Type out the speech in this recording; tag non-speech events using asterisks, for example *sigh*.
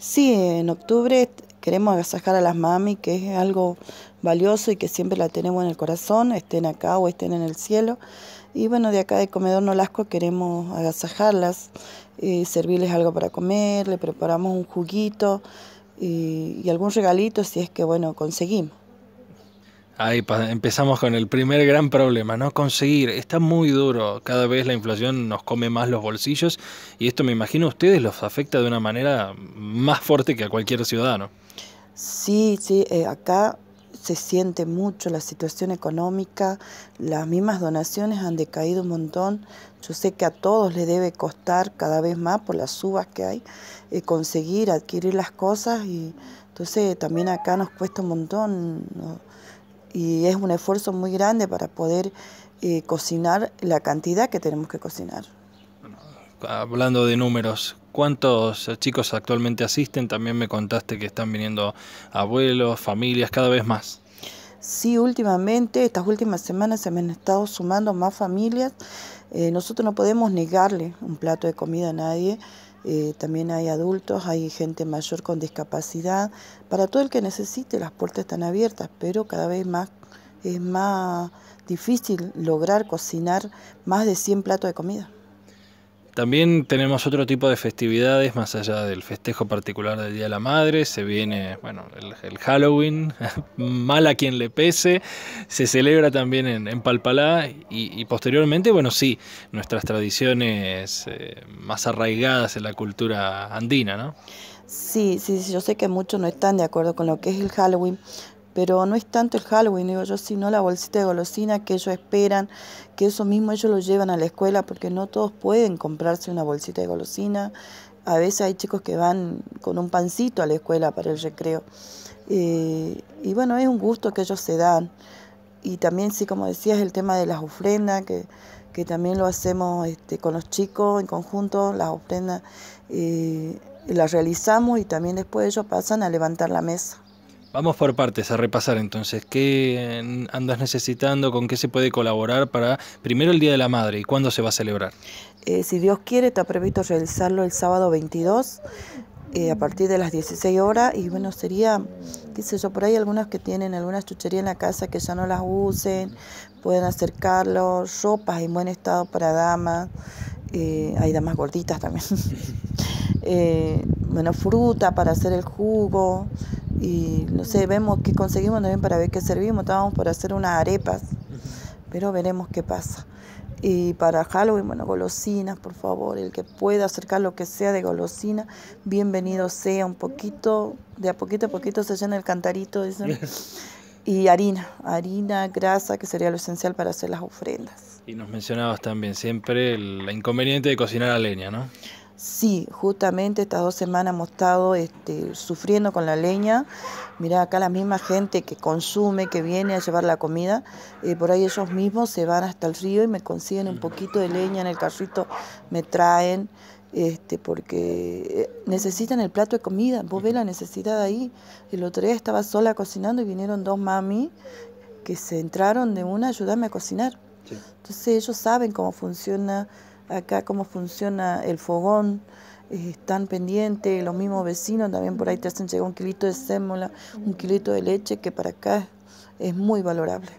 Sí, en octubre queremos agasajar a las mami, que es algo valioso y que siempre la tenemos en el corazón, estén acá o estén en el cielo. Y bueno, de acá de Comedor Nolasco queremos agasajarlas, servirles algo para comer, le preparamos un juguito y, y algún regalito si es que, bueno, conseguimos. Ahí empezamos con el primer gran problema, ¿no? Conseguir. Está muy duro. Cada vez la inflación nos come más los bolsillos y esto me imagino a ustedes los afecta de una manera más fuerte que a cualquier ciudadano. Sí, sí, eh, acá se siente mucho la situación económica, las mismas donaciones han decaído un montón. Yo sé que a todos les debe costar cada vez más por las subas que hay eh, conseguir adquirir las cosas y entonces también acá nos cuesta un montón y es un esfuerzo muy grande para poder eh, cocinar la cantidad que tenemos que cocinar. hablando de números, ¿cuántos chicos actualmente asisten? También me contaste que están viniendo abuelos, familias, cada vez más. Sí, últimamente, estas últimas semanas se me han estado sumando más familias. Eh, nosotros no podemos negarle un plato de comida a nadie. Eh, también hay adultos, hay gente mayor con discapacidad. Para todo el que necesite, las puertas están abiertas, pero cada vez más es más difícil lograr cocinar más de 100 platos de comida. También tenemos otro tipo de festividades más allá del festejo particular del Día de la Madre. Se viene, bueno, el, Halloween, *laughs* mal a quien le pese. Se celebra también en, Palpalá y, posteriormente, bueno, sí, nuestras tradiciones eh, más arraigadas en la cultura andina, ¿no? Sí, sí, yo sé que muchos no están de acuerdo con lo que es el Halloween, pero no es tanto el Halloween, digo yo, sino la bolsita de golosina que ellos esperan, que eso mismo ellos lo llevan a la escuela, porque no todos pueden comprarse una bolsita de golosina. A veces hay chicos que van con un pancito a la escuela para el recreo. Eh, y bueno, es un gusto que ellos se dan. Y también, sí, como decías, el tema de las ofrendas, que, también lo hacemos este, con los chicos en conjunto, las ofrendas eh, las realizamos y también después ellos pasan a levantar la mesa. Vamos por partes a repasar entonces, ¿qué andas necesitando? ¿Con qué se puede colaborar para primero el Día de la Madre y cuándo se va a celebrar? Eh, si Dios quiere, está previsto realizarlo el sábado 22 eh, a partir de las 16 horas y bueno, sería, qué sé yo, por ahí algunas que tienen alguna chucherías en la casa que ya no las usen, pueden acercarlo, ropas en buen estado para damas, eh, hay damas gorditas también, *laughs* bueno, fruta para hacer el jugo y no sé, vemos qué conseguimos también para ver qué servimos. Estábamos por hacer unas arepas, pero veremos qué pasa. Y para Halloween, bueno, golosinas, por favor, el que pueda acercar lo que sea de golosina, bienvenido sea, un poquito, de a poquito a poquito se llena el cantarito, dicen. *laughs* Y harina, harina, grasa, que sería lo esencial para hacer las ofrendas. Y nos mencionabas también siempre el inconveniente de cocinar a leña, ¿no? Sí, justamente estas dos semanas hemos estado este, sufriendo con la leña. Mirá, acá la misma gente que consume, que viene a llevar la comida, eh, por ahí ellos mismos se van hasta el río y me consiguen un mm. poquito de leña en el carrito, me traen, este, porque eh, necesitan el plato de comida. Vos ves la necesidad ahí. El otro día estaba sola cocinando y vinieron dos mami que se entraron de una a ayudarme a cocinar. Entonces ellos saben cómo funciona acá cómo funciona el fogón, eh, están pendientes, los mismos vecinos también por ahí te hacen llegar un kilito de sémola, un kilito de leche, que para acá es muy valorable.